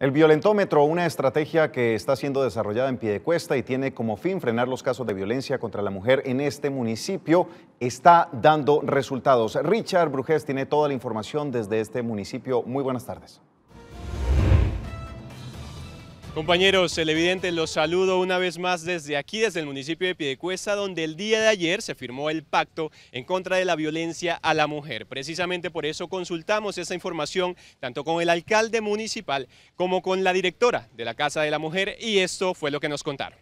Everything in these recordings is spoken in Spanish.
El violentómetro, una estrategia que está siendo desarrollada en pie de cuesta y tiene como fin frenar los casos de violencia contra la mujer en este municipio, está dando resultados. Richard Brujés tiene toda la información desde este municipio. Muy buenas tardes. Compañeros, el evidente los saludo una vez más desde aquí, desde el municipio de Piedecuesta, donde el día de ayer se firmó el pacto en contra de la violencia a la mujer. Precisamente por eso consultamos esa información tanto con el alcalde municipal como con la directora de la Casa de la Mujer y esto fue lo que nos contaron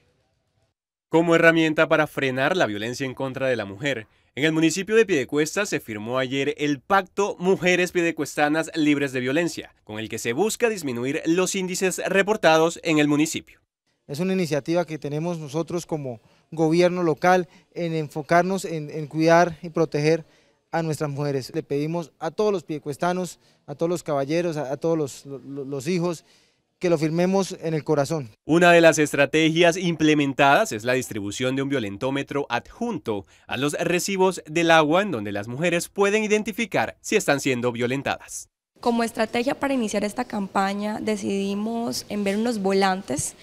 como herramienta para frenar la violencia en contra de la mujer. En el municipio de Piedecuesta se firmó ayer el Pacto Mujeres Piedecuestanas Libres de Violencia, con el que se busca disminuir los índices reportados en el municipio. Es una iniciativa que tenemos nosotros como gobierno local en enfocarnos en, cuidar y proteger a nuestras mujeres. Le pedimos a todos los piedecuestanos, a todos los caballeros, a, todos los hijos, que lo firmemos en el corazón. Una de las estrategias implementadas es la distribución de un violentómetro adjunto a los recibos del agua en donde las mujeres pueden identificar si están siendo violentadas. Como estrategia para iniciar esta campaña decidimos enviar unos volantes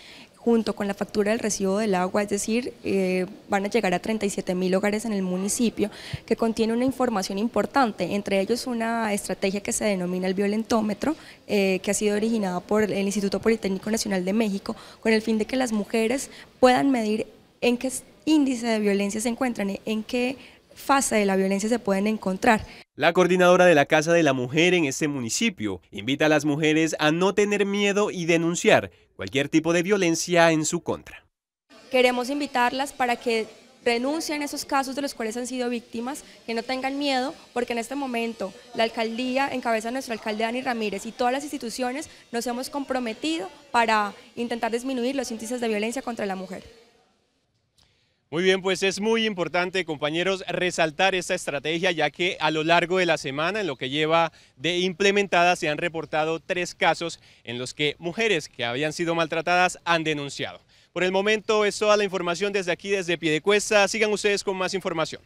junto con la factura del recibo del agua, es decir, eh, van a llegar a 37 mil hogares en el municipio, que contiene una información importante, entre ellos una estrategia que se denomina el violentómetro, eh, que ha sido originada por el Instituto Politécnico Nacional de México, con el fin de que las mujeres puedan medir en qué índice de violencia se encuentran, en qué fase de la violencia se pueden encontrar. La coordinadora de la Casa de la Mujer en este municipio invita a las mujeres a no tener miedo y denunciar, cualquier tipo de violencia en su contra. Queremos invitarlas para que renuncien esos casos de los cuales han sido víctimas, que no tengan miedo, porque en este momento la alcaldía, en cabeza de nuestro alcalde Dani Ramírez y todas las instituciones, nos hemos comprometido para intentar disminuir los índices de violencia contra la mujer. Muy bien, pues es muy importante, compañeros, resaltar esta estrategia, ya que a lo largo de la semana, en lo que lleva de implementada, se han reportado tres casos en los que mujeres que habían sido maltratadas han denunciado. Por el momento es toda la información desde aquí, desde Piedecuesta. Sigan ustedes con más información.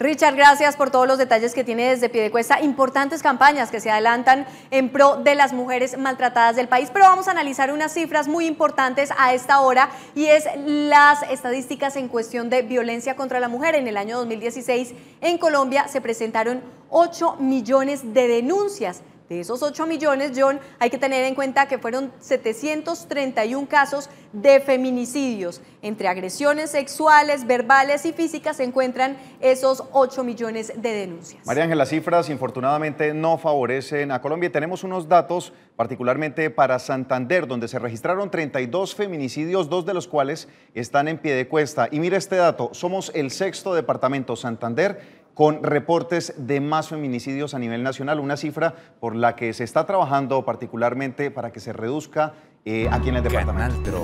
Richard, gracias por todos los detalles que tiene desde cuesta. Importantes campañas que se adelantan en pro de las mujeres maltratadas del país, pero vamos a analizar unas cifras muy importantes a esta hora y es las estadísticas en cuestión de violencia contra la mujer. En el año 2016 en Colombia se presentaron 8 millones de denuncias de esos 8 millones, John, hay que tener en cuenta que fueron 731 casos de feminicidios. Entre agresiones sexuales, verbales y físicas se encuentran esos 8 millones de denuncias. María Ángela, las cifras infortunadamente no favorecen a Colombia. Tenemos unos datos particularmente para Santander, donde se registraron 32 feminicidios, dos de los cuales están en pie de cuesta. Y mira este dato, somos el sexto departamento Santander con reportes de más feminicidios a nivel nacional, una cifra por la que se está trabajando particularmente para que se reduzca eh, aquí en el departamento.